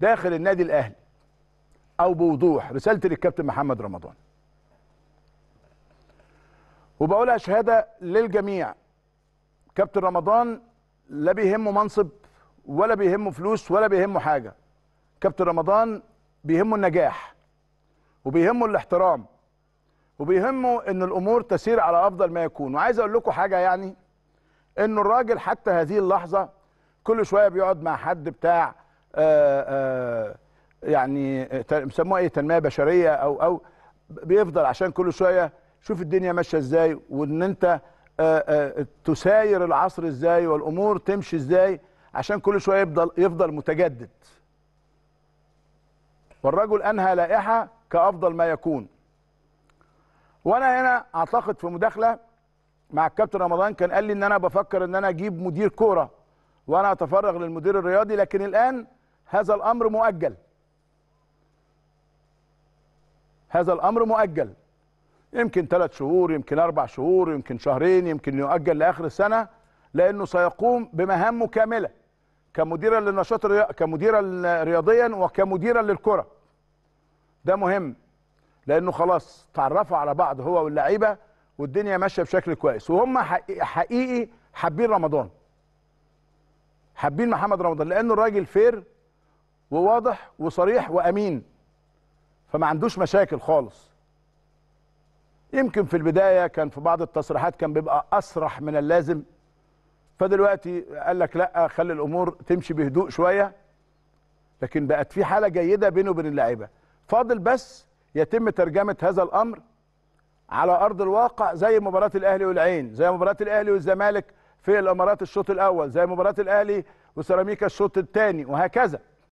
داخل النادي الاهلي او بوضوح رسالتي للكابتن محمد رمضان وبقولها شهاده للجميع كابتن رمضان لا بيهمه منصب ولا بيهمه فلوس ولا بيهمه حاجه كابتن رمضان بيهمه النجاح وبيهمه الاحترام وبيهمه ان الامور تسير على افضل ما يكون وعايز اقول لكم حاجه يعني ان الراجل حتى هذه اللحظه كل شويه بيقعد مع حد بتاع آه، آه، يعني بيسموها ايه تنميه بشريه او او بيفضل عشان كل شويه شوف الدنيا ماشيه ازاي وان انت آه، تساير العصر ازاي والامور تمشي ازاي عشان كل شويه يفضل يفضل متجدد والرجل انهى لائحه كافضل ما يكون وانا هنا اعتقد في مداخله مع الكابتن رمضان كان قال لي ان انا بفكر ان انا اجيب مدير كوره وانا اتفرغ للمدير الرياضي لكن الان هذا الأمر مؤجل هذا الأمر مؤجل يمكن ثلاث شهور يمكن أربع شهور يمكن شهرين يمكن يؤجل لآخر السنة لأنه سيقوم بمهامه كاملة كمديرا للنشاط كمديرا رياضيا وكمديرا للكرة ده مهم لأنه خلاص تعرفوا على بعض هو واللعيبة والدنيا ماشية بشكل كويس وهم حقيقي حابين رمضان حابين محمد رمضان لأنه الراجل فير وواضح وصريح وامين فما عندوش مشاكل خالص يمكن في البدايه كان في بعض التصريحات كان بيبقى اسرح من اللازم فدلوقتي قال لك لا خلي الامور تمشي بهدوء شويه لكن بقت في حاله جيده بينه وبين اللعيبه فاضل بس يتم ترجمه هذا الامر على ارض الواقع زي مباراه الاهلي والعين زي مباراه الاهلي والزمالك في الامارات الشوط الاول زي مباراه الاهلي وسيراميكا الشوط الثاني وهكذا